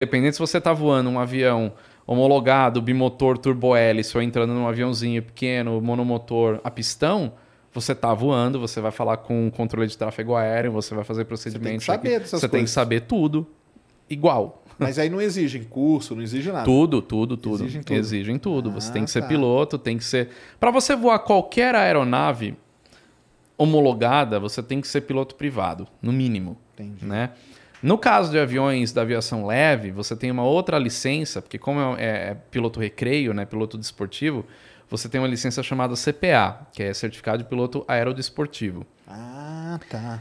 Dependendo se você está voando um avião homologado, bimotor, turbohélice, ou entrando num aviãozinho pequeno, monomotor, a pistão, você está voando, você vai falar com o controle de tráfego aéreo, você vai fazer procedimentos. Você tem que saber dessas Você coisas. tem que saber tudo. Igual. Mas aí não exigem curso, não exige nada. Tudo, tudo, tudo. Exigem tudo. Exigem tudo. Ah, você tem que ser tá. piloto, tem que ser. Para você voar qualquer aeronave homologada, você tem que ser piloto privado, no mínimo. Entendi. Né? No caso de aviões da aviação leve, você tem uma outra licença, porque como é, é, é piloto recreio, né, piloto desportivo, você tem uma licença chamada CPA, que é Certificado de Piloto Aerodesportivo. Ah, tá.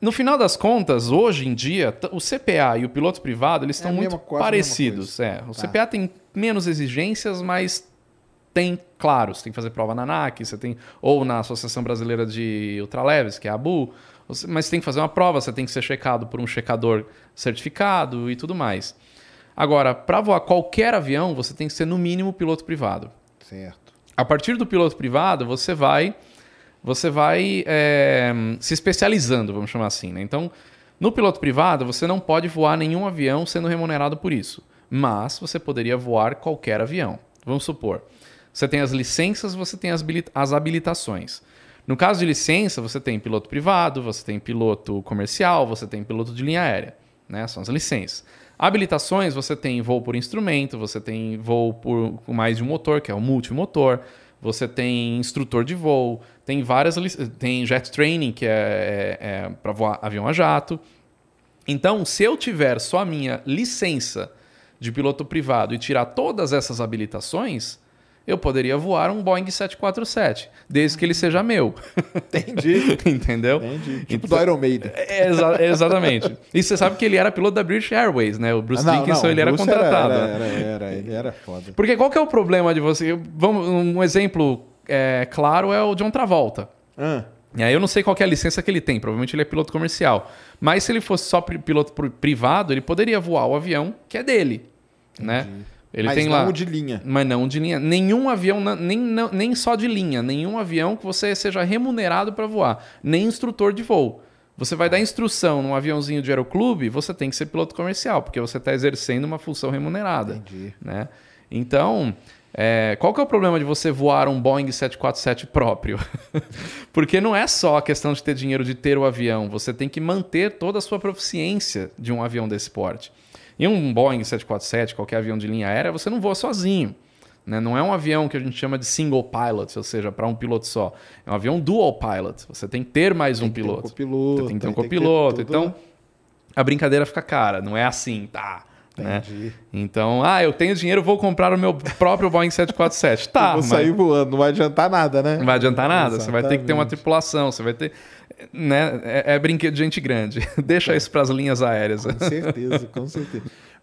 No final das contas, hoje em dia, o CPA e o piloto privado eles é estão muito parecidos. É, o tá. CPA tem menos exigências, mas tem, claro, você tem que fazer prova na NAC você tem, ou na Associação Brasileira de Ultraleves, que é a ABU, mas você tem que fazer uma prova, você tem que ser checado por um checador certificado e tudo mais. Agora, para voar qualquer avião, você tem que ser no mínimo piloto privado. Certo. A partir do piloto privado, você vai, você vai é, se especializando, vamos chamar assim. Né? Então, no piloto privado, você não pode voar nenhum avião sendo remunerado por isso. Mas você poderia voar qualquer avião. Vamos supor, você tem as licenças, você tem as, as habilitações. No caso de licença, você tem piloto privado, você tem piloto comercial, você tem piloto de linha aérea. Né? São as licenças. Habilitações, você tem voo por instrumento, você tem voo por mais de um motor, que é o multimotor, você tem instrutor de voo, tem várias tem jet training, que é, é, é para voar avião a jato. Então, se eu tiver só a minha licença de piloto privado e tirar todas essas habilitações, eu poderia voar um Boeing 747, desde que ele seja meu. Entendi. Entendeu? Entendi. Tipo então, do Iron Maiden. É, é exa é, exatamente. E você sabe que ele era piloto da British Airways, né? O Bruce ah, não, Dickinson, não, ele era Bruce contratado. Era, era, era, era, ele era foda. Porque qual que é o problema de você... Vamos, um exemplo é, claro é o John Travolta. Ah. E aí eu não sei qual é a licença que ele tem, provavelmente ele é piloto comercial. Mas se ele fosse só piloto privado, ele poderia voar o avião que é dele, né? Entendi. né? Ele Mas tem não lá, de linha. Mas não de linha. Nenhum avião, nem, nem só de linha, nenhum avião que você seja remunerado para voar, nem instrutor de voo. Você vai dar instrução num aviãozinho de aeroclube, você tem que ser piloto comercial, porque você está exercendo uma função remunerada. Entendi. Né? Então, é, qual que é o problema de você voar um Boeing 747 próprio? Porque não é só a questão de ter dinheiro de ter o avião, você tem que manter toda a sua proficiência de um avião desse porte. E um Boeing 747, qualquer avião de linha aérea, você não voa sozinho. Né? Não é um avião que a gente chama de single pilot, ou seja, para um piloto só. É um avião dual pilot. Você tem que ter mais tem um piloto. Um copiloto, tem que ter um copiloto. Ter então, né? a brincadeira fica cara. Não é assim, tá? Né? Entendi. Né? Então, ah, eu tenho dinheiro, vou comprar o meu próprio Boeing 747. Tá, eu vou mas... sair voando, não vai adiantar nada, né? Não vai adiantar nada. Exatamente. Você vai ter que ter uma tripulação, você vai ter. Né? É, é brinquedo de gente grande. Deixa é. isso para as linhas aéreas. Com certeza, com certeza.